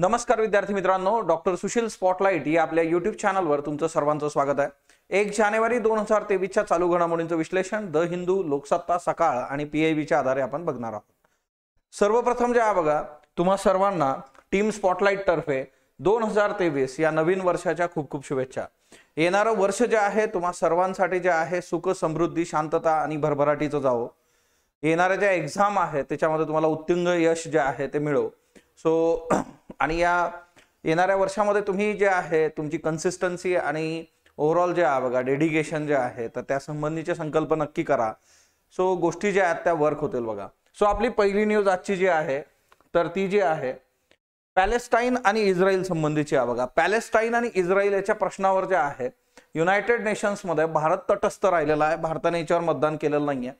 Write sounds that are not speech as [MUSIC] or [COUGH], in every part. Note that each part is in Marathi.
नमस्कार विद्यार्थी मित्रांनो डॉक्टर सुशील स्पॉटलाईट या आपल्या युट्यूब चॅनलवर तुमचं सर्वांचं स्वागत आहे एक जानेवारी दोन हजार तेवीसच्या चालू घडामोडींचं विश्लेषण द हिंदू लोकसत्ता सकाळ आणि व्हीच्या आधारे आपण बघणार आहोत सर्वप्रथम जे आहे बघा तुम्हा सर्वांना टीम स्पॉटलाईट तर्फे दोन हजार तेवीस या नवीन वर्षाच्या खूप खूप शुभेच्छा येणारं वर्ष जे आहे तुम्हा सर्वांसाठी जे आहे सुख समृद्धी शांतता आणि भरभराटीचं जावं येणाऱ्या ज्या एक्झाम आहेत त्याच्यामध्ये तुम्हाला उत्तुंग यश जे आहे ते मिळव सो [CLEARS THROAT] आणि या येणाऱ्या वर्षामध्ये तुम्ही जे आहे तुमची कन्सिस्टन्सी आणि ओव्हरऑल जे आहे बघा डेडिकेशन जे आहे तर त्या संबंधीचे संकल्प नक्की करा सो गोष्टी ज्या आहेत त्या वर्क होतील बघा सो आपली पहिली न्यूज आजची जी आहे तर ती जी आहे पॅलेस्टाईन आणि इस्रायल संबंधीची आहे बघा पॅलेस्टाईन आणि इस्रायल याच्या प्रश्नावर जे आहे युनायटेड नेशन्समध्ये भारत तटस्थ राहिलेला आहे भारताने याच्यावर मतदान केलेलं नाही आहे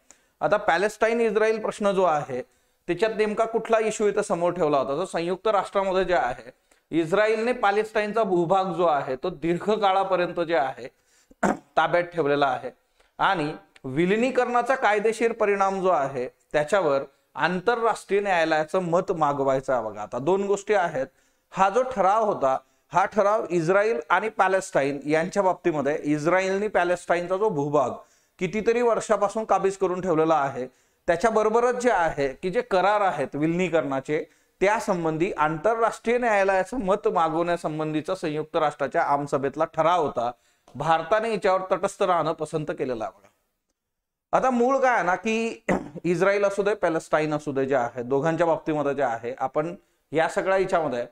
आता पॅलेस्टाईन इस्रायल प्रश्न जो आहे त्याच्यात नेमका कुठला इश्यू इथं समोर ठेवला होता तर संयुक्त राष्ट्रामध्ये जे आहे इस्रायलने पॅलेस्टाईनचा भूभाग जो आहे तो दीर्घ काळापर्यंत जे आहे [CLEARS THROAT] ताब्यात ठेवलेला आहे आणि विलिनीकरणाचा कायदेशीर परिणाम जो आहे त्याच्यावर आंतरराष्ट्रीय न्यायालयाचं मत मागवायचं बघा आता दोन गोष्टी आहेत हा जो ठराव होता हा ठराव इस्रायल आणि पॅलेस्टाईन यांच्या बाबतीमध्ये इस्रायलनी पॅलेस्टाईनचा जो भूभाग कितीतरी वर्षापासून काबीज करून ठेवलेला आहे त्याच्याबरोबरच जे आहे की जे करार आहेत विलिनीकरणाचे संबंधी आंतरराष्ट्रीय न्यायालयाचं मत मागवण्यासंबंधीचा संयुक्त राष्ट्राच्या आमसभेतला ठराव होता भारताने याच्यावर तटस्थ राहणं पसंत केलेलं आहे आता मूळ काय ना की [CLEARS THROAT] इस्रायल असू दे पॅलेस्टाईन असू दे जे आहे दोघांच्या बाबतीमध्ये जे आहे आपण या सगळ्या याच्यामध्ये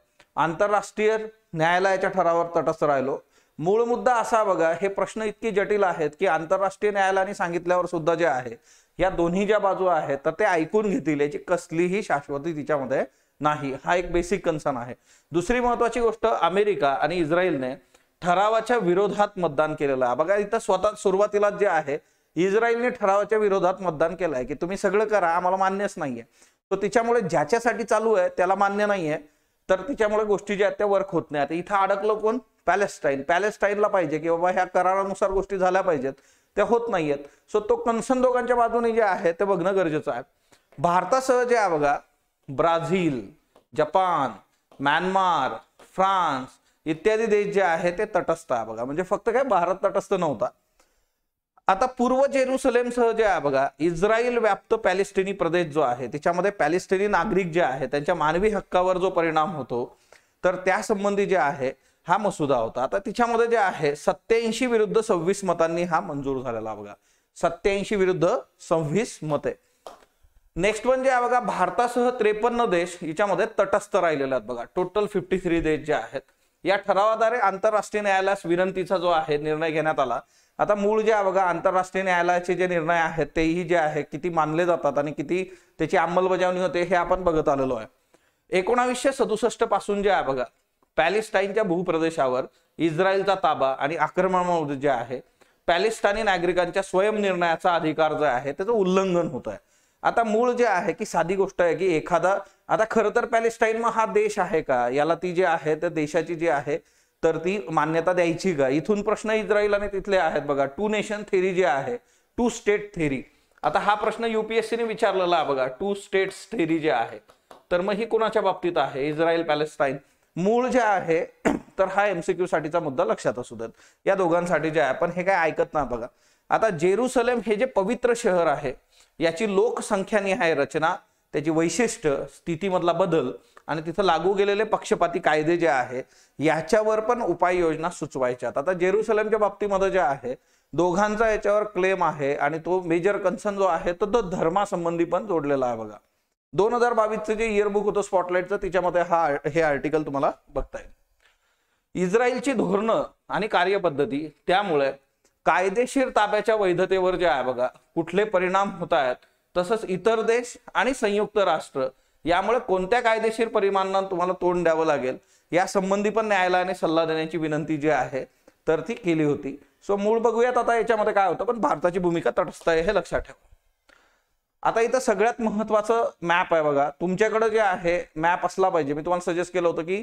आंतरराष्ट्रीय न्यायालयाच्या ठरावर तटस्थ राहिलो मूळ मुद्दा असा बघा हे प्रश्न इतके जटिल आहेत की आंतरराष्ट्रीय न्यायालयाने सांगितल्यावर सुद्धा जे आहे या दोन्ही ज्या बाजू आहेत तर ते ऐकून घेतील याची कसलीही शाश्वती तिच्यामध्ये नाही हा एक बेसिक कन्सर्न आहे दुसरी महत्वाची गोष्ट अमेरिका आणि इस्रायलने ठरावाच्या विरोधात मतदान केलेलं आहे बघा इथं स्वतः सुरुवातीला जे आहे इस्रायलने ठरावाच्या विरोधात मतदान केलं आहे की तुम्ही सगळं करा आम्हाला मान्यच नाहीये तो तिच्यामुळे ज्याच्यासाठी चालू आहे त्याला मान्य नाहीये तर तिच्यामुळे गोष्टी ज्या आहेत त्या वर्क होत नाही आता इथं अडकलं कोण पॅलेस्टाईन पॅलेस्टाईनला पाहिजे की बाबा ह्या करारानुसार गोष्टी झाल्या पाहिजेत त्या होत नाही आहेत सो तो कन्सन दोघांच्या बाजूने जे आहे ते बघणं गरजेचं आहे भारतासह जे आहे बघा ब्राझील जपान म्यानमार फ्रान्स इत्यादी देश जे आहे ते तटस्थ आहे बघा म्हणजे फक्त काय भारत तटस्थ नव्हता आता पूर्व जेरुसलेमसह जे आहे बघा इस्रायल व्याप्त पॅलेस्टिनी प्रदेश जो आहे त्याच्यामध्ये पॅलेस्टिनी नागरिक जे आहे त्यांच्या मानवी हक्कावर जो परिणाम होतो तर त्या संबंधी जे आहे हा मसुदा होता आता तिच्यामध्ये जे आहे सत्याऐंशी विरुद्ध सव्वीस मतांनी हा मंजूर झालेला बघा सत्याऐंशी विरुद्ध सव्वीस मते नेक्स्ट वन जे आहे बघा भारतासह त्रेपन्न देश याच्यामध्ये तटस्थ राहिलेले आहेत बघा टोटल फिफ्टी थ्री देश जे आहेत या ठरावाद्वारे आंतरराष्ट्रीय न्यायालयास विनंतीचा जो आहे निर्णय घेण्यात आला आता मूळ जे आहे बघा आंतरराष्ट्रीय न्यायालयाचे जे निर्णय आहेत तेही जे आहे किती मानले जातात आणि किती त्याची अंमलबजावणी होते हे आपण बघत आलेलो आहे एकोणावीसशे सदुसष्ट पासून जे आहे बघा पॅलेस्टाईनच्या भूप्रदेशावर इस्रायलचा ताबा आणि आक्रमण जे आहे पॅलेस्टानी नागरिकांच्या स्वयंनिर्णयाचा अधिकार जो आहे त्याचं उल्लंघन होत आहे आता मूळ जे आहे की साधी गोष्ट आहे की एखादा आता खरं तर पॅलेस्टाईन मग हा देश आहे का याला ती जी आहे त्या देशाची जी आहे तर ती मान्यता द्यायची का इथून प्रश्न इस्रायल आणि तिथले आहेत बघा टू नेशन थेरी जी आहे टू स्टेट थेरी आता हा प्रश्न युपीएससीने विचारलेला बघा टू स्टेट्स थेरी जे आहे तर मग ही कोणाच्या बाबतीत आहे इस्रायल पॅलेस्टाईन मूळ जे आहे [CLEARS THROAT] तर हा एमसीक्यू साठीचा मुद्दा लक्षात असू देत या दोघांसाठी जे आहे पण हे काय ऐकत ना बघा आता जेरुसलेम हे जे पवित्र शहर आहे याची लोकसंख्यानिहाय रचना त्याची वैशिष्ट्य स्थितीमधला बदल आणि तिथं लागू गेलेले पक्षपाती कायदे जे आहे याच्यावर पण उपाययोजना सुचवायच्या आता जेरुसलेमच्या बाबतीमध्ये जे आहे दोघांचा याच्यावर क्लेम आहे आणि तो मेजर कन्सर्न जो आहे तो धर्मासंबंधी पण जोडलेला आहे बघा दोन हजार बावीसचं जे इयरबुक होतं स्पॉटलाईटचं त्याच्यामध्ये हा हे आर्टिकल तुम्हाला बघता येईल इस्रायलची धोरणं आणि कार्यपद्धती त्यामुळे कायदेशीर ताब्याच्या वैधतेवर जे आहे बघा कुठले परिणाम होत आहेत तसंच इतर देश आणि संयुक्त राष्ट्र यामुळे कोणत्या कायदेशीर परिमाणांना तुम्हाला तोंड द्यावं लागेल या संबंधी पण न्यायालयाने सल्ला देण्याची विनंती जी आहे तर ती केली होती सो मूळ बघूयात आता याच्यामध्ये काय होतं पण भारताची भूमिका तटस्थ आहे हे लक्षात ठेवा आता इथं सगळ्यात महत्वाचं मॅप आहे बघा तुमच्याकडे जे आहे मॅप असला पाहिजे मी तुम्हाला सजेस्ट केलं होतं की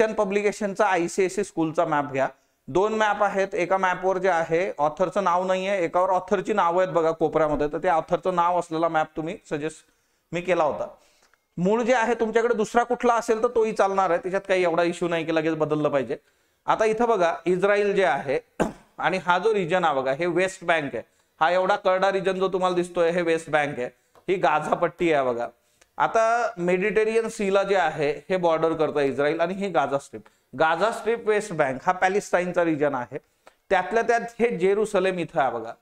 एन पब्लिकेशनचा आयसीएससी स्कूलचा मॅप घ्या दोन मॅप आहेत एका मॅपवर जे आहे ऑथरचं नाव नाही आहे एकावर ऑथरची नावं आहेत बघा कोपऱ्यामध्ये तर ते ऑथरचं नाव असलेला मॅप तुम्ही सजेस्ट मी केला होता मूळ जे आहे तुमच्याकडे दुसरा कुठला असेल तर तोही चालणार आहे त्याच्यात काही एवढा इश्यू नाही की लगेच बदललं पाहिजे आता इथं बघा इस्रायल जे आहे [CLEARS THROAT] आणि हा जो रिजन आहे बघा हे वेस्ट बँक आहे हा एवढा कर्डा रिजन जो तुम्हाला दिसतोय हे वेस्ट बँक आहे ही गाझा पट्टी आहे बघा आता मेडिटेरियन सीला जे आहे हे बॉर्डर करतं इस्रायल आणि ही Gaza strip Gaza strip West Bank हा पॅलेस्टाईनचा रिजन आहे त्यातल्या त्यात हे जेरुसलेम इथं आहे बघा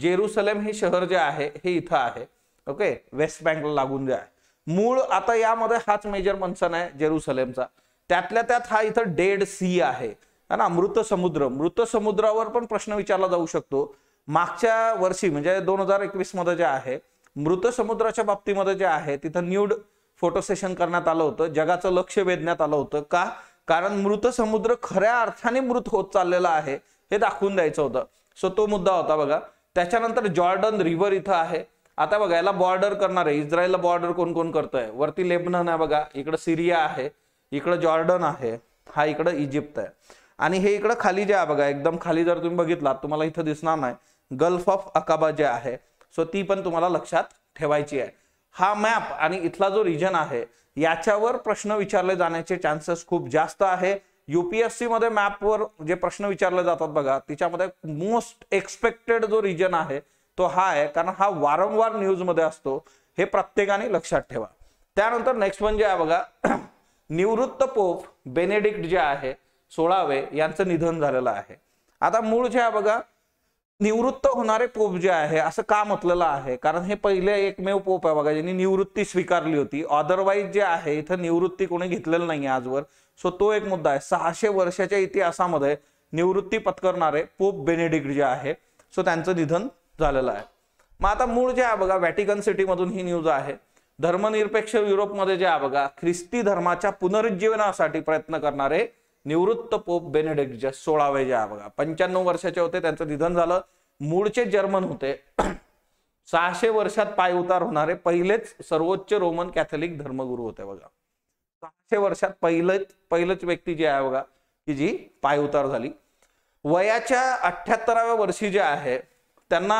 जेरुसलेम हे शहर जे आहे हे इथं आहे ओके वेस्ट बँकला लागून जे आहे मूळ आता यामध्ये हाच मेजर मन्सन आहे जेरुसलेमचा त्यातल्या त्यात हा इथं डेड सी आहे ना मृत समुद्र मृत समुद्रावर पण प्रश्न विचारला जाऊ शकतो मागच्या वर्षी म्हणजे दोन हजार एकवीस मध्ये जे आहे मृत समुद्राच्या बाबतीमध्ये जे आहे तिथं न्यूड फोटो सेशन करण्यात आलं होतं जगाचं लक्ष वेधण्यात आलं होतं का कारण मृत समुद्र खऱ्या अर्थाने मृत होत चाललेला आहे हे दाखवून द्यायचं होतं सो तो मुद्दा होता बघा त्याच्यानंतर जॉर्डन रिव्हर इथं आहे आता बघा याला बॉर्डर करणार आहे इस्रायलला बॉर्डर कोण कोण करतोय वरती लेबनन आहे बघा इकडं सिरिया आहे इकडं जॉर्डन आहे हा इकडं इजिप्त आहे आणि हे इकडं खाली जे आहे बघा एकदम खाली जर तुम्ही बघितलात तुम्हाला इथं दिसणार नाही गल्फ ऑफ अकाबा जे आहे सो ती पण तुम्हाला लक्षात ठेवायची आहे हा मॅप आणि इथला जो रिजन आहे याच्यावर प्रश्न विचारले जाण्याचे चान्सेस खूप जास्त आहे युपीएससी मध्ये मॅपवर जे प्रश्न विचारले जातात बघा तिच्यामध्ये मोस्ट एक्सपेक्टेड जो रिजन आहे तो हा आहे कारण हा वारंवार न्यूजमध्ये असतो हे प्रत्येकाने लक्षात ठेवा त्यानंतर नेक्स्ट म्हणजे आहे बघा [CLEARS THROAT] निवृत्त पोप बेनेडिक्ट जे आहे सोळावे यांचं निधन झालेलं आहे आता मूळ जे आहे बघा निवृत्त होणारे पोप जे आहे असं का म्हटलेलं आहे कारण हे पहिले एकमेव पोप आहे बघा ज्यांनी निवृत्ती स्वीकारली होती अदरवाईज जे आहे इथं निवृत्ती कोणी घेतलेलं नाही आजवर सो तो एक मुद्दा आहे सहाशे वर्षाच्या इतिहासामध्ये निवृत्ती पत्करणारे पोप बेनेडिक्ट जे आहे सो त्यांचं निधन झालेलं आहे मग आता मूळ जे आहे बघा व्हॅटिकन मधून ही न्यूज आहे धर्मनिरपेक्ष युरोपमध्ये जे आहे बघा ख्रिस्ती धर्माच्या पुनरुज्जीवनासाठी प्रयत्न करणारे निवृत्त पोप बेनेडिक्ट सोळावे सोळावे आहे बघा पंच्याण्णव वर्षाचे होते त्यांचं निधन झालं मूळचे जर्मन होते [CLEARS THROAT] सहाशे वर्षात पाय उतार होणारे पहिलेच सर्वोच्च रोमन कॅथोलिक धर्मगुरू होते बघा सहाशे वर्षात पहिलेच पहिलेच व्यक्ती जी आहे बघा की जी पाय उतार झाली वयाच्या अठ्याहत्तराव्या वर्षी जे आहे त्यांना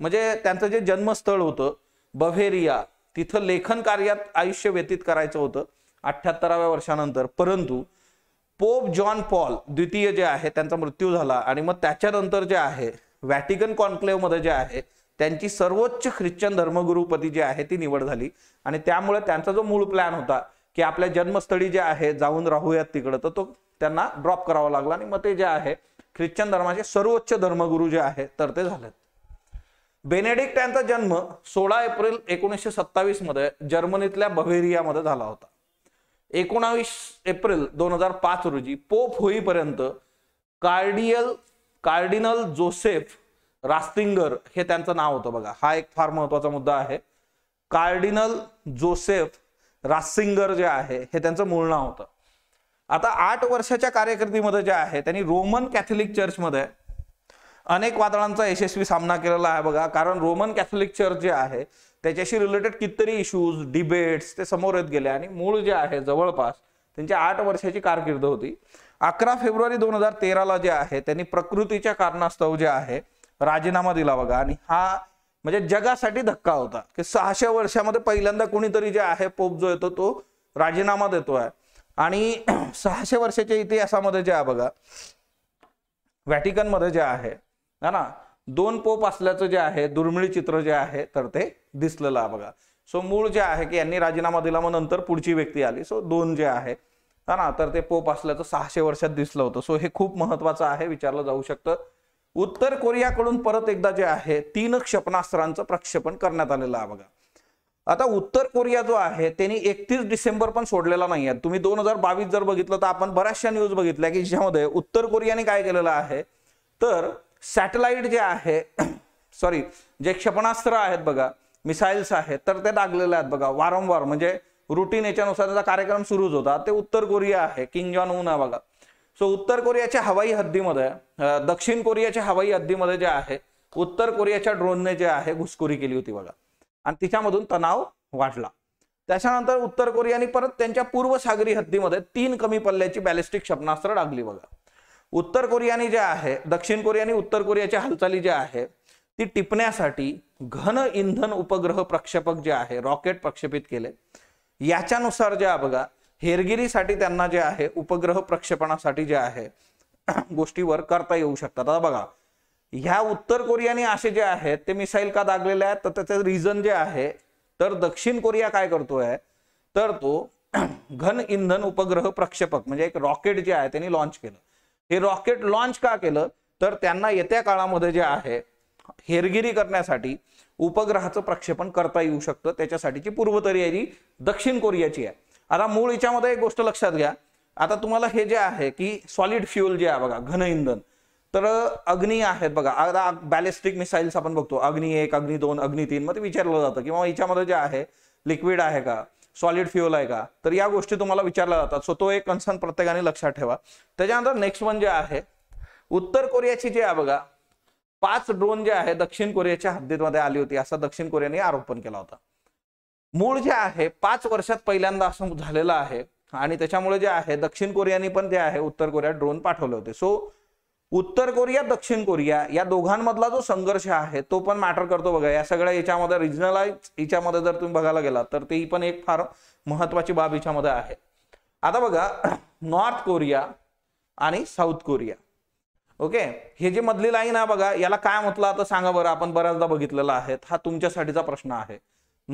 म्हणजे त्यांचं जे जन्मस्थळ होतं बव्हेरिया तिथं लेखन कार्यात आयुष्य व्यतीत करायचं होतं अठ्याहत्तराव्या वर्षानंतर परंतु पोप जॉन पॉल द्वितीय जे आहे त्यांचा मृत्यू झाला आणि मग त्याच्यानंतर जे आहे व्हॅटिकन मध्ये जे आहे त्यांची सर्वोच्च ख्रिश्चन धर्मगुरुपदी जी आहे ती निवड झाली आणि त्यामुळे त्यांचा जो मूळ प्लॅन होता की आपल्या जन्मस्थळी जे आहे जाऊन राहूयात तिकडं तर तो त्यांना ड्रॉप करावा लागला आणि मग ते जे आहे ख्रिश्चन धर्माचे सर्वोच्च धर्मगुरू जे आहे तर ते झालेत बेनेडिक्ट यांचा जन्म सोळा एप्रिल एकोणीसशे सत्तावीस मध्ये जर्मनीतल्या बवेरियामध्ये झाला होता एकोणावीस एप्रिल दोन हजार पाच रोजी पोप होईपर्यंत कार्डियल कार्डिनल जोसेफ रास्तिंगर हे त्यांचं नाव होतं बघा हा एक फार महत्वाचा मुद्दा आहे कार्डिनल जोसेफ रास्तिंगर जे आहे हे त्यांचं मूळ नाव होतं आता आठ वर्षाच्या कार्यकिर्दीमध्ये जे आहे त्यांनी रोमन कॅथोलिक चर्चमध्ये अनेक वादळांचा यशस्वी सामना केलेला आहे बघा कारण रोमन कॅथोलिक चर्च जे आहे त्याच्याशी रिलेटेड कितीतरी इश्यूज डिबेट्स ते समोर येत गेले आणि मूळ जे आहे जवळपास त्यांची आठ वर्षाची कारकीर्द होती अकरा फेब्रुवारी दोन हजार तेराला जे आहे त्यांनी प्रकृतीच्या कारणास्तव जे आहे राजीनामा दिला बघा आणि हा म्हणजे जगासाठी धक्का होता की सहाशे वर्षामध्ये पहिल्यांदा कोणीतरी जे आहे पोप जो येतो तो राजीनामा देतो आहे आणि [CLEARS THROAT] सहाशे वर्षाच्या इतिहासामध्ये जे आहे बघा व्हॅटिकन मध्ये जे आहे ना दोन पोप असल्याचं जे आहे दुर्मिळ चित्र जे आहे तर ते दिसलेलं आहे बघा सो मूळ जे आहे की यांनी राजीनामा दिला मग नंतर पुढची व्यक्ती आली सो दोन जे आहे हा ना तर ते पोप असल्याचं सहाशे वर्षात दिसलं होतं सो हे खूप महत्वाचं आहे विचारलं जाऊ शकतं उत्तर कोरियाकडून परत एकदा जे आहे तीन क्षेपणास्त्रांचं प्रक्षेपण करण्यात आलेलं आहे बघा आता उत्तर कोरिया जो आहे त्यांनी एकतीस डिसेंबर पण सोडलेला नाही आहे तुम्ही दोन हजार बावीस जर बघितलं तर आपण बऱ्याचशा न्यूज बघितल्या की ज्यामध्ये उत्तर कोरियाने काय केलेलं आहे तर सॅटेलाइट जे आहे सॉरी [CLEARS THROAT] जे क्षेपणास्त्र आहेत बघा मिसाईल्स आहेत तर ते डागलेले आहेत बघा वारंवार म्हणजे रुटीन याच्यानुसार त्याचा कार्यक्रम सुरूच होता ते उत्तर कोरिया आहे किंग जॉन उन आहे बघा सो उत्तर कोरियाच्या हवाई हद्दीमध्ये दक्षिण कोरियाच्या हवाई हद्दीमध्ये जे आहे उत्तर कोरियाच्या ड्रोनने जे आहे घुसखोरी केली होती बघा आणि तिच्यामधून तणाव वाढला त्याच्यानंतर उत्तर कोरियाने परत त्यांच्या पूर्व सागरी हद्दीमध्ये तीन कमी पल्ल्याची बॅलिस्टिक क्षेपणास्त्र डागली बघा उत्तर कोरियाने जे आहे दक्षिण कोरियाने उत्तर कोरियाच्या हालचाली जे आहे ती टिपण्यासाठी घन इंधन उपग्रह प्रक्षेपक जे आहे रॉकेट प्रक्षेपित केले याच्यानुसार जे बघा हेरगिरीसाठी त्यांना जे आहे उपग्रह प्रक्षेपणासाठी जे आहे [CLEARS THROAT] गोष्टीवर करता येऊ शकतात आता बघा ह्या उत्तर कोरियाने असे जे आहेत ते मिसाईल का दागलेले आहेत तर त्याचं रिझन जे आहे तर दक्षिण कोरिया काय करतोय तर तो [CLEARS THROAT] घन इंधन उपग्रह प्रक्षेपक म्हणजे एक रॉकेट जे आहे त्यांनी लॉन्च केलं हे रॉकेट लॉन्च का केलं तर त्यांना येत्या काळामध्ये जे आहे हेरगिरी करण्यासाठी उपग्रहाचं प्रक्षेपण करता येऊ शकतं त्याच्यासाठीची पूर्वतयारी दक्षिण कोरियाची आहे आता मूळ याच्यामध्ये एक गोष्ट लक्षात घ्या आता तुम्हाला हे जे आहे की सॉलिड फ्यूल जे आहे बघा घन इंधन तर अग्नी आहेत बघा आता बॅलिस्टिक मिसाईल्स आपण बघतो अग्नी एक अग्नी दोन अग्नी तीन मग ते विचारलं जातं किंवा याच्यामध्ये जे आहे लिक्विड आहे का सॉलिड फ्युअल आहे का तर या गोष्टी तुम्हाला विचारल्या जातात सो तो एक कन्सर्न प्रत्येकाने लक्षात ठेवा त्याच्यानंतर नेक्स्ट वन जे आहे उत्तर कोरियाची जे आहे बघा पाच ड्रोन जे आहे दक्षिण कोरियाच्या हद्दीत मध्ये आली होती असा दक्षिण कोरियाने आरोपण केला होता मूळ जे आहे पाच वर्षात पहिल्यांदा असं झालेलं आहे आणि त्याच्यामुळे जे आहे दक्षिण कोरियाने पण जे आहे उत्तर कोरिया ड्रोन पाठवले होते सो उत्तर कोरिया दक्षिण कोरिया या दोघांमधला जो संघर्ष आहे तो पण मॅटर करतो बघा या सगळ्या याच्यामध्ये रिजनलाइज याच्यामध्ये जर तुम्ही बघायला गेला तर ते पण एक फार महत्वाची बाब याच्यामध्ये आहे आता बघा नॉर्थ [CLEARS THROAT] कोरिया आणि साऊथ कोरिया ओके हे जे मधली लाईन आहे बघा याला काय म्हटलं आता सांगा बरं आपण बऱ्याचदा बघितलेला आहे हा तुमच्यासाठीचा प्रश्न आहे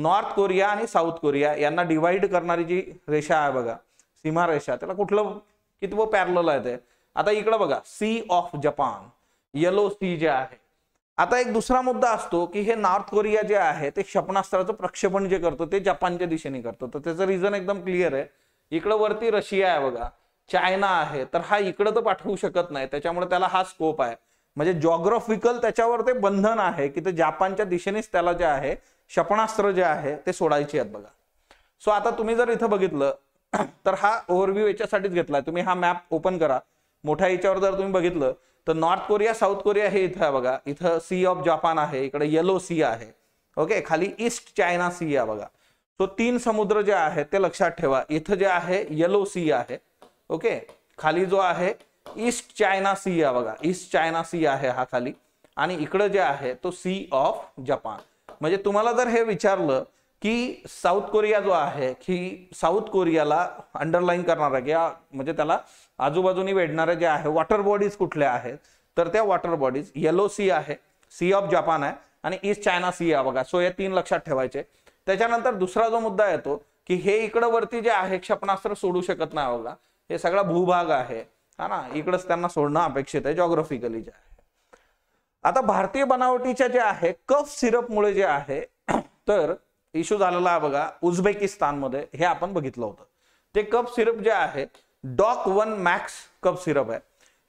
नॉर्थ कोरिया आणि साऊथ कोरिया यांना डिवाइड करणारी जी रेषा आहे बघा सीमा रेषा त्याला कुठलं कितव पॅरल आहे ते आता इकडं बघा Sea of Japan Yellow Sea जे आहे आता एक दुसरा मुद्दा असतो की हे नॉर्थ कोरिया जे आहे ते क्षेपणास्त्राचं प्रक्षेपण जे करतो ते जपानच्या दिशेने करतो तर त्याचं रिझन एकदम क्लिअर आहे इकडं वरती रशिया आहे बघा चायना आहे तर हा इकडं तर पाठवू शकत नाही त्याच्यामुळे त्याला हा स्कोप आहे म्हणजे जॉग्रॉफिकल त्याच्यावर ते बंधन आहे की ते जपानच्या दिशेनेच त्याला जे आहे क्षेपणास्त्र जे आहे ते सोडायचे आहेत बघा सो आता तुम्ही जर इथं बघितलं तर हा ओव्हरव्ह्यू याच्यासाठीच घेतलाय तुम्ही हा मॅप ओपन करा मोठ्या याच्यावर जर तुम्ही बघितलं तर नॉर्थ कोरिया साऊथ कोरिया हे इथं बघा इथं सी ऑफ जपान आहे इकडे येलो सी आहे ओके खाली ईस्ट चायना सी आहे बघा सो तीन समुद्र जे आहेत ते लक्षात ठेवा इथं जे आहे येलो सी आहे ओके खाली जो आहे ईस्ट चायना सी आहे बघा ईस्ट चायना सी आहे हा खाली आणि इकडं जे आहे तो सी ऑफ जपान म्हणजे तुम्हाला जर हे विचारलं की साऊथ कोरिया जो आहे की साऊथ कोरियाला अंडरलाईन आहे किंवा म्हणजे त्याला आजूबाजूनी वेढणारे जे आहे वॉटर बॉडीज कुठल्या आहेत तर त्या वॉटर बॉडीज येलो सी आहे सी ऑफ जपान आहे आणि ईस्ट चायना सी आहे बघा सो या तीन लक्षात ठेवायचे त्याच्यानंतर दुसरा जो मुद्दा येतो की हे इकडं वरती जे आहे क्षेपणास्त्र सोडू शकत नाही बघा हे सगळा भूभाग आहे हा ना इकडंच त्यांना सोडणं अपेक्षित आहे जॉग्राफिकली जे आहे आता भारतीय बनावटीच्या जे आहे कफ सिरपमुळे जे आहे तर इश्यू झालेला आहे बघा मध्ये हे आपण बघितलं होतं ते कप सिरप जे आहे Dok One Max cup syrup आहे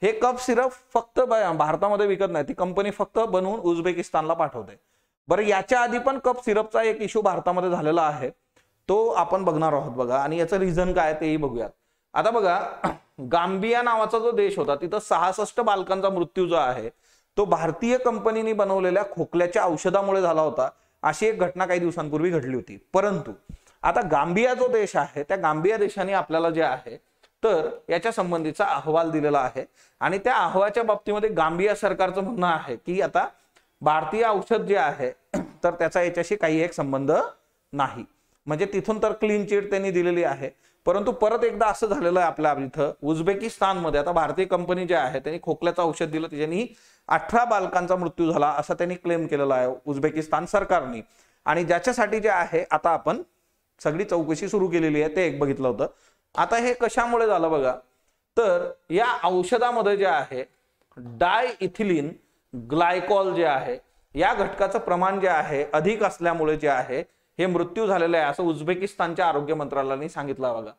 हे कप सिरप फक्त भारतामध्ये विकत नाही ती कंपनी फक्त बनवून उझबेकिस्तानला पाठवते बरं याच्या आधी पण कप सिरपचा एक इश्यू भारतामध्ये झालेला आहे तो आपण बघणार आहोत बघा आणि याचं रिझन काय तेही बघूयात आता बघा [CLEARS THROAT] गांबिया नावाचा जो देश होता तिथं सहासष्ट बालकांचा मृत्यू जो आहे तो भारतीय कंपनीने बनवलेल्या खोकल्याच्या औषधामुळे झाला होता अशी एक घटना काही दिवसांपूर्वी घडली होती परंतु आता गांबिया जो देश आहे त्या गांबिया देशाने आपल्याला जे आहे तर याच्या संबंधीचा अहवाल दिलेला आहे आणि त्या अहवालाच्या बाबतीमध्ये गांबिया सरकारचं म्हणणं आहे की आता भारतीय औषध जे आहे [CLEARS THROAT] तर त्याचा याच्याशी काही एक संबंध नाही म्हणजे तिथून तर क्लीन चिट त्यांनी दिलेली आहे परंतु परत एकदा असं झालेलं आहे आपल्या इथं उझबेकिस्तानमध्ये आता भारतीय कंपनी जे आहे त्यांनी खोकल्याचं औषध दिलं त्याच्यानी अठरा बालकांचा मृत्यू झाला असं त्यांनी क्लेम केलेला आहे उझबेकिस्तान सरकारने आणि ज्याच्यासाठी जे आहे आता आपण सगळी चौकशी सुरू केलेली आहे ते एक बघितलं होतं आता हे कशामुळे झालं बघा तर या औषधामध्ये जे आहे डाय इथिलीन ग्लायकॉल जे आहे या घटकाचं प्रमाण जे आहे अधिक असल्यामुळे जे आहे हे मृत्यू झालेलं आहे असं उझबेकिस्तानच्या आरोग्य मंत्रालयाने सांगितलं बघा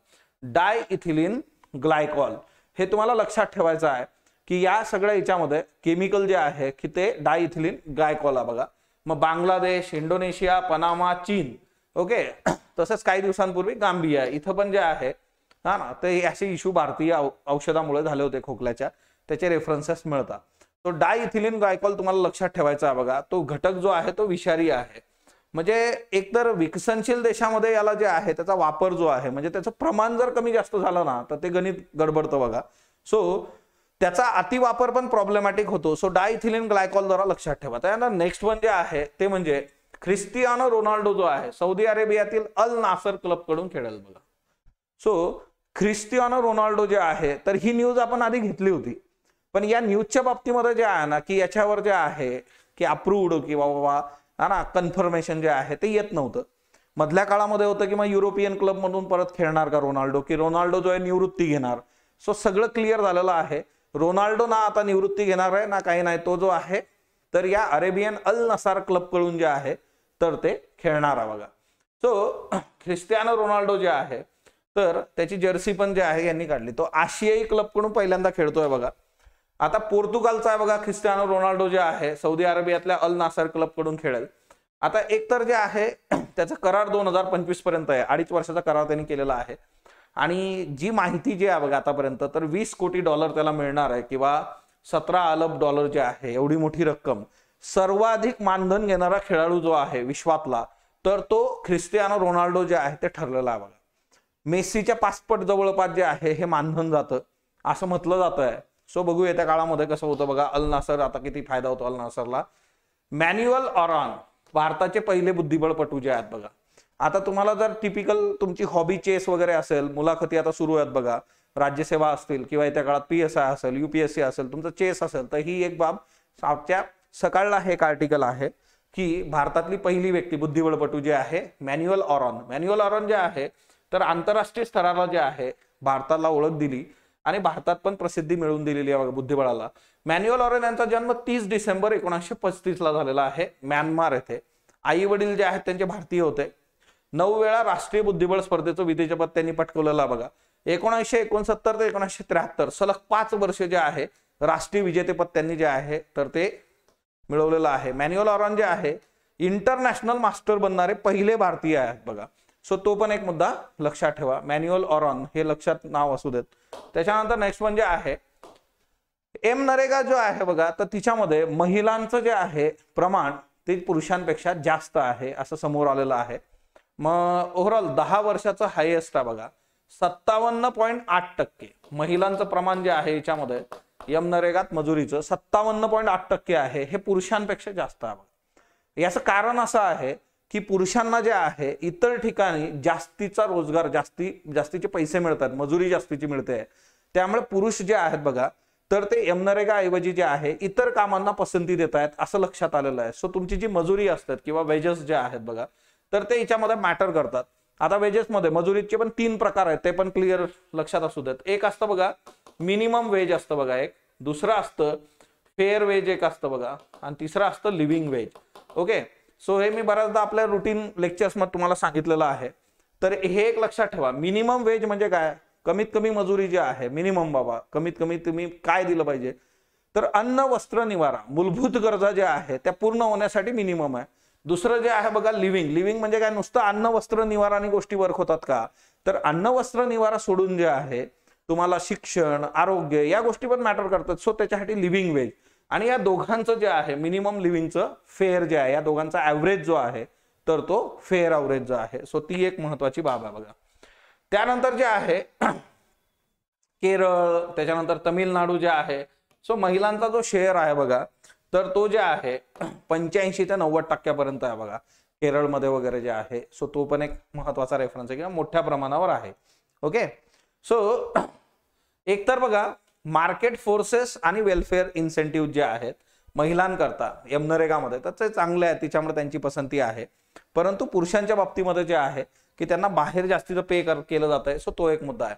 डाय इथिलीन ग्लायकॉल हे तुम्हाला लक्षात ठेवायचं आहे की या सगळ्या याच्यामध्ये केमिकल जे आहे की ते गायकॉल आहे बघा मग बांगलादेश इंडोनेशिया पनामा चीन ओके [CLEARS THROAT] तसंच काही दिवसांपूर्वी गांबिया इथं पण जे आहे हा ना ते असे इश्यू भारतीय औषधामुळे झाले होते खोकल्याच्या त्याचे रेफरन्सेस मिळतात तो डायथिलिन गायकॉल तुम्हाला लक्षात ठेवायचा बघा तो घटक जो आहे तो विषारी आहे म्हणजे एकतर विकसनशील देशामध्ये याला जे आहे त्याचा वापर जो आहे म्हणजे त्याचं प्रमाण जर कमी जास्त झालं ना तर ते गणित गडबडतं बघा सो त्याचा अतिवापर पण प्रॉब्लेमॅटिक होतो सो डायथिलिन ग्लायकॉल जरा लक्षात ठेवा त्यानंतर नेक्स्ट वन जे आहे ते म्हणजे ख्रिस्तियानो रोनाल्डो जो आहे सौदी अरेबियातील अल नासर क्लब कडून खेळेल बघा सो ख्रिस्तियानो रोनाल्डो जे आहे तर ही न्यूज आपण आधी घेतली होती पण या न्यूजच्या बाबतीमध्ये जे आहे ना की याच्यावर जे आहे की अप्रूव्ड किंवा बाबा ना कन्फर्मेशन जे आहे ते येत नव्हतं मधल्या काळामध्ये होतं की मग युरोपियन क्लबमधून परत खेळणार का रोनाल्डो की रोनाल्डो जो आहे निवृत्ती घेणार सो सगळं क्लिअर झालेलं आहे रोनाल्डो ना आता निवृत्ती घेणार आहे ना काही नाही तो जो आहे तर या अरेबियन अल नसार कडून जे आहे तर ते खेळणार आहे बघा सो [CLEARS THROAT] ख्रिस्तियानो रोनाल्डो जे आहे तर त्याची जर्सी पण जे आहे यांनी काढली तो आशियाई क्लब कडून पहिल्यांदा खेळतोय बघा आता पोर्तुगालचा आहे बघा ख्रिस्टियानो रोनाल्डो जे आहे सौदी अरेबियातल्या अल नासार कडून खेळेल आता एकतर जे आहे [CLEARS THROAT] त्याचा करार दोन हजार पंचवीस पर्यंत आहे अडीच वर्षाचा करार त्यांनी केलेला आहे आणि जी माहिती जी आहे बघा आतापर्यंत तर वीस कोटी डॉलर त्याला मिळणार आहे किंवा सतरा अलब डॉलर जे आहे एवढी मोठी रक्कम सर्वाधिक मानधन घेणारा खेळाडू जो आहे विश्वातला तर तो ख्रिस्तियानो रोनाल्डो जे आहे ते ठरलेला आहे बघा मेस्सीच्या पासपोर्ट जवळपास जे आहे हे मानधन जातं असं म्हटलं जात आहे सो बघू येत्या काळामध्ये कसं होतं बघा अल नासर आता किती फायदा होतो अल नासरला मॅन्युअल ऑरॉन भारताचे पहिले बुद्धिबळपटू जे आहेत बघा आता तुम्हाला जर टिपिकल तुमची हॉबी चेस वगैरे असेल मुलाखती आता सुरू आहेत बघा राज्यसेवा असतील किंवा येत्या काळात पी एस आय असेल युपीएससी असेल तुमचं चेस असेल तर ही एक बाब आजच्या सकाळला एक आर्टिकल आहे की भारतातली पहिली व्यक्ती बुद्धिबळपटू जे आहे मॅन्युअल ऑरॉन मॅन्युअल ऑरॉन जे आहे तर आंतरराष्ट्रीय स्तराला जे आहे भारताला ओळख दिली आणि भारतात पण प्रसिद्धी मिळवून दिलेली आहे बुद्धिबळाला मॅन्युअल ऑरॉन यांचा जन्म तीस डिसेंबर एकोणीसशे ला झालेला आहे म्यानमार येथे आई वडील जे आहेत त्यांचे भारतीय होते नऊ वेळा राष्ट्रीय बुद्धिबळ स्पर्धेचं विजेतेपद त्यांनी पटकवलेला बघा एकोणीसशे एकोणसत्तर ते एकोणीसशे त्र्याहत्तर सलग पाच वर्ष जे आहे राष्ट्रीय विजेतेपद त्यांनी जे आहे तर ते मिळवलेलं आहे मॅन्युअल ऑरॉन जे आहे इंटरनॅशनल मास्टर बनणारे पहिले भारतीय आहेत बघा सो तो पण एक मुद्दा लक्षात ठेवा मॅन्युअल ऑरॉन हे लक्षात नाव असू देत त्याच्यानंतर नेक्स्ट वन जे म्हणजे आहे एम नरेगा जो आहे बघा तर तिच्यामध्ये महिलांचं जे आहे प्रमाण ते पुरुषांपेक्षा जास्त आहे असं समोर आलेलं आहे मग ओव्हरऑल दहा वर्षाचा हायेस्ट आहे बघा सत्तावन्न पॉईंट आठ टक्के महिलांचं प्रमाण जे आहे याच्यामध्ये यमनरेगात मजुरीचं सत्तावन्न पॉईंट आठ टक्के आहे हे पुरुषांपेक्षा जास्त आहे बघा याचं कारण असं आहे की पुरुषांना जे आहे इतर ठिकाणी जास्तीचा रोजगार जास्ती जास्तीचे पैसे मिळतात मजुरी जास्तीची मिळते त्यामुळे पुरुष जे आहेत बघा तर ते यमनरेगा ऐवजी जे आहे इतर कामांना पसंती देत आहेत असं लक्षात आलेलं आहे सो तुमची जी मजुरी असतात किंवा वेजेस जे आहेत बघा तर ते याच्यामध्ये मॅटर करतात आता वेजेसमध्ये मजुरीचे पण तीन प्रकार आहेत ते पण क्लिअर लक्षात असू देत एक असतं बघा मिनिमम वेज असतं बघा एक दुसरं असतं फेअर वेज एक असतं बघा आणि तिसरं असतं लिव्हिंग वेज ओके सो हे मी बऱ्याचदा आपल्या रुटीन लेक्चर्समध्ये तुम्हाला सांगितलेलं आहे तर हे एक लक्षात ठेवा मिनिमम वेज म्हणजे काय कमीत कमी मजुरी जी आहे मिनिमम बाबा कमीत कमी तुम्ही काय दिलं पाहिजे तर अन्न वस्त्र निवारा मूलभूत गरजा ज्या आहेत त्या पूर्ण होण्यासाठी मिनिमम आहे दुसरं जे आहे बघा लिव्हिंग लिव्हिंग म्हणजे काय नुसतं अन्न वस्त्र निवारा आणि गोष्टी वर्क होतात का तर अन्न वस्त्र निवारा सोडून जे आहे तुम्हाला शिक्षण आरोग्य या गोष्टी पण मॅटर करतात सो त्याच्यासाठी लिव्हिंग वेज आणि या दोघांचं जे आहे मिनिमम लिव्हिंगचं फेअर जे आहे या दोघांचा ॲव्हरेज जो आहे तर तो फेअर ॲव्हरेज जो आहे सो ती एक महत्वाची बाब आहे बघा त्यानंतर जे आहे केरळ त्याच्यानंतर तमिळनाडू जे आहे सो महिलांचा जो शेअर आहे बघा तर तो जे आहे पंच्याऐंशी ते नव्वद टक्क्यापर्यंत आहे बघा केरळमध्ये वगैरे जे आहे सो तो पण एक महत्वाचा रेफरन्स आहे किंवा मोठ्या प्रमाणावर आहे ओके सो एकतर बघा मार्केट फोर्सेस आणि वेलफेअर इन्सेंटिव्ह जे आहेत महिलांकरता यमनरेगामध्ये तर ते चांगले आहे तिच्यामुळे त्यांची पसंती आहे परंतु पुरुषांच्या बाबतीमध्ये जे आहे की त्यांना बाहेर जास्तीचं पे केलं जात आहे सो तो एक मुद्दा आहे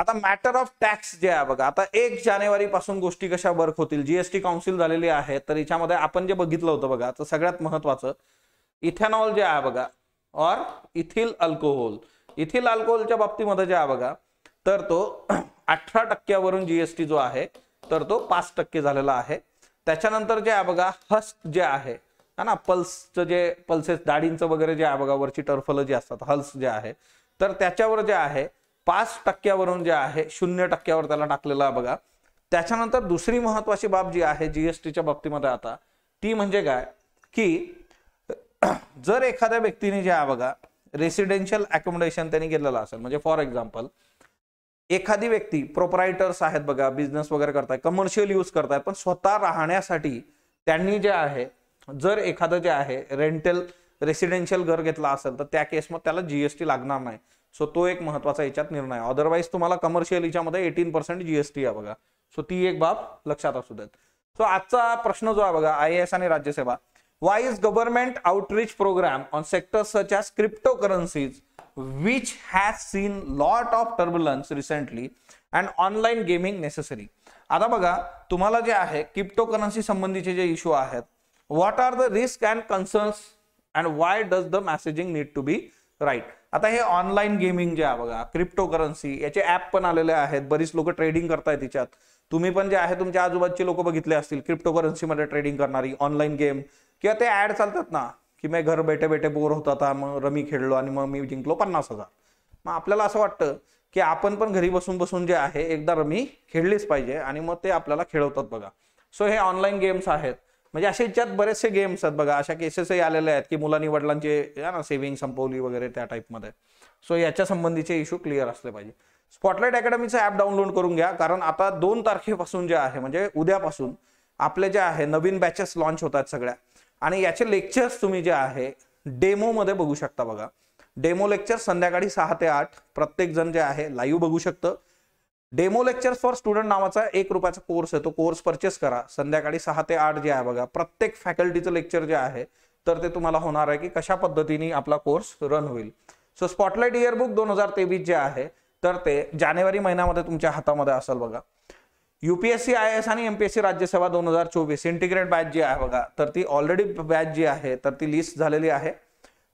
आता मॅटर ऑफ टॅक्स जे आहे बघा आता एक जानेवारी पासून गोष्टी कशा वर्क होतील जीएसटी काउन्सिल झालेली आहे तर याच्यामध्ये आपण जे बघितलं होतं बघा तर सगळ्यात महत्वाचं इथेनॉल जे आहे बघा और इथिल अल्कोहोल इथिल अल्कोहोलच्या बाबतीमध्ये जे आहे बघा तर तो [CLEARS THROAT] अठरा टक्क्यावरून जीएसटी जो आहे तर तो पाच टक्के झालेला आहे त्याच्यानंतर जे आहे बघा हस्क जे आहे हा ना पल्सचं जे पल्सेस दाढींचं वगैरे जे आहे बघा वरची टर्फल जे असतात हल्स जे आहे तर त्याच्यावर जे आहे पाच टक्क्यावरून जे आहे शून्य टक्क्यावर त्याला आहे बघा त्याच्यानंतर दुसरी महत्वाची बाब जी आहे जीएसटीच्या बाबतीमध्ये आता ती म्हणजे काय की [CLEARS THROAT] जर एखाद्या व्यक्तीने जे आहे बघा रेसिडेन्शियल अकोमोडेशन त्यांनी केलेलं असेल म्हणजे फॉर एक्झाम्पल एखादी व्यक्ती प्रोपरायटर्स आहेत बघा बिझनेस वगैरे करताय कमर्शियल यूज करतायत पण स्वतः राहण्यासाठी त्यांनी जे आहे जर एखादं जे आहे रेंटल रेसिडेन्शियल घर घेतला असेल तर त्या केसमध्ये त्याला जीएसटी लागणार नाही सो तो एक महत्वाचा याच्यात निर्णय अदरवाईज तुम्हाला कमर्शियल याच्यामध्ये एटीन पर्सेंट जीएसटी आहे बघा सो ती एक बाब लक्षात असू देत सो आजचा प्रश्न जो आहे बघा आय आणि राज्यसेवा why is government outreach program on sector such as crypto currencies which has seen lot of turbulence recently and online gaming necessary आता बघा तुम्हाला जे आहे क्रिप्टो करन्सी संबंधीचे जे इश्यू आहेत what are the risk and concerns and why does the messaging need to be right आता हे ऑनलाईन गेमिंग जे आहे बघा क्रिप्टो करन्सी याचे ॲप पण आलेले आहेत बरीच लोक ट्रेडिंग करतायत तिच्यात तुम्ही पण जे आहे तुमच्या आजूबाजूचे लोक बघितले असतील क्रिप्टो करन्सीमध्ये ट्रेडिंग करणारी ऑनलाईन गेम किंवा ते ॲड चालतात ना की मी घर बैठे बेटे बोर होत आता मग रमी खेळलो आणि मग मी जिंकलो पन्नास हजार मग आपल्याला असं वाटतं की आपण पण घरी बसून बसून जे आहे एकदा रमी खेळलीच पाहिजे आणि मग ते आपल्याला खेळवतात बघा सो हे ऑनलाईन गेम्स आहेत म्हणजे असे याच्यात बरेचसे गेम्स आहेत बघा अशा केसेसही आलेले आहेत की मुलांनी वडिलांचे ना सेव्हिंग संपवली वगैरे त्या टाईपमध्ये सो याच्या संबंधीचे इश्यू क्लिअर असले पाहिजे स्पॉटलाईट अकॅडमीचं ॲप डाउनलोड करून घ्या कारण आता दोन तारखेपासून जे आहे म्हणजे उद्यापासून आपले जे आहे नवीन बॅचेस लॉन्च होतात सगळ्या आणि याचे लेक्चर्स तुम्ही जे आहे डेमोमध्ये बघू शकता बघा डेमो लेक्चर संध्याकाळी सहा ते आठ प्रत्येक जण जे आहे लाईव्ह बघू शकतं डेमो लेक्चर फॉर स्टुडंट नावाचा एक रुपयाचा कोर्स आहे तो कोर्स परचेस करा संध्याकाळी सहा ते आठ जे आहे बघा प्रत्येक फॅकल्टीचं लेक्चर जे आहे तर ते तुम्हाला होणार आहे की कशा पद्धतीने आपला कोर्स रन होईल सो स्पॉटलाईट इयरबुक दोन हजार तेवीस जे आहे तर ते जानेवारी महिन्यामध्ये तुमच्या हातामध्ये असेल बघा युपीएससी आय एस आणि एमपीएससी राज्यसभा दोन हजार चोवीस इंटिग्रेट बॅच जी आहे बघा तर ती ऑलरेडी बॅच जी आहे तर ती लिस्ट झालेली आहे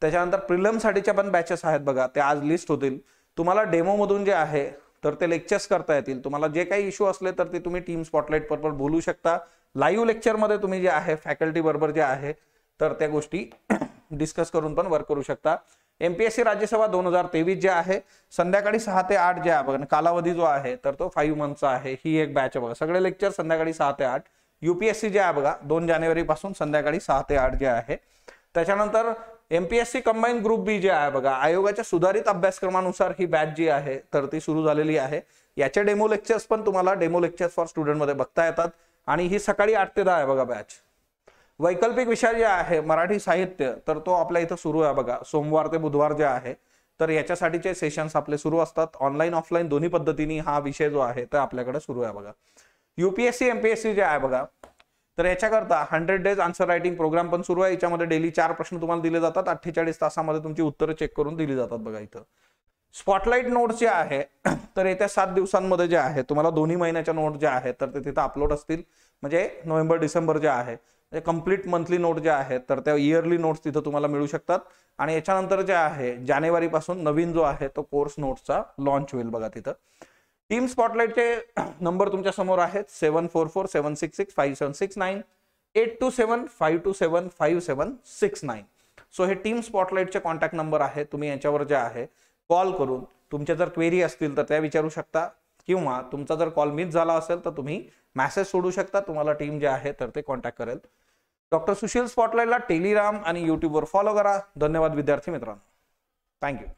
त्याच्यानंतर प्रिलमसाठीच्या पण बॅचेस आहेत बघा ते आज लिस्ट होतील तुम्हाला डेमोमधून जे आहे तर ते लेक्चर्स करता येतील तुम्हाला जे काही इश्यू असले तर ते तुम्ही टीम स्पॉटलाईट बरोबर बोलू शकता लाईव्ह लेक्चरमध्ये तुम्ही जे आहे फॅकल्टी बरोबर जे आहे तर त्या गोष्टी डिस्कस [CLEARS THROAT] करून पण वर्क करू शकता एमपीएससी राज्यसभा दोन हजार तेवीस जे आहे संध्याकाळी सहा ते आठ जे आहे बघा कालावधी जो आहे तर तो फाईव्ह मंथचा आहे ही एक बॅच आहे बघा सगळे लेक्चर संध्याकाळी सहा ते आठ युपीएससी जे आहे बघा दोन पासून संध्याकाळी सहा ते आठ जे आहे त्याच्यानंतर MPSC combine group B J आहे बघा आयोगाच्या सुधारित अभ्यासक्रमानुसार ही बॅच जी आहे तर ती सुरू झालेली आहे याचे डेमो लेक्चर्स पण तुम्हाला डेमो लेक्चर्स फॉर मध्ये बघता येतात आणि ही सकाळी आठ ते दहा आहे बघा बॅच वैकल्पिक विषय जे आहे मराठी साहित्य तर तो आपल्या इथं सुरू आहे बघा सोमवार ते बुधवार जे आहे तर याच्यासाठीचे सेशन्स आपले सुरू असतात ऑनलाईन ऑफलाईन दोन्ही पद्धतीने हा विषय जो आहे तो आपल्याकडे सुरू आहे बघा युपीएससी एमपीएससी जे आहे बघा तर याच्याकरता hundred days answer writing program पण सुरू आहे याच्यामध्ये डेली चार प्रश्न तुम्हाला दिले जातात अठ्ठेचाळीस तासामध्ये तुमची उत्तरं चेक करून दिली जातात बघा इथं स्पॉटलाईट नोट जे आहे [CLEARS THROAT] तर येत्या सात दिवसांमध्ये जे आहे तुम्हाला दोन्ही महिन्याच्या नोट ज्या आहेत तर ते तिथं अपलोड असतील म्हणजे नोव्हेंबर डिसेंबर जे आहे कंप्लीट मंथली नोट ज्या आहेत तर त्या इयरली नोट्स तिथं तुम्हाला मिळू शकतात आणि याच्यानंतर जे आहे जानेवारीपासून नवीन जो आहे तो कोर्स नोट्सचा लॉन्च होईल बघा तिथं टीम स्पॉटलाईटचे [CLEARS THROAT] नंबर तुमच्या समोर आहेत seven four four seven six six five seven six nine eight two seven five two seven five seven six nine so हे टीम स्पॉटलाईटचे कॉन्टॅक्ट नंबर आहे तुम्ही यांच्यावर जे आहे कॉल करून तुमच्या जर क्वेरी असतील तर त्या विचारू शकता किंवा तुमचा जर कॉल मिस झाला असेल तर तुम्ही मॅसेज सोडू शकता तुम्हाला टीम जे आहे तर ते कॉन्टॅक्ट करेल डॉक्टर सुशील स्पॉटलाइटला टेलिग्राम आणि यूट्यूबवर फॉलो करा धन्यवाद विद्यार्थी मित्रांनो थँक्यू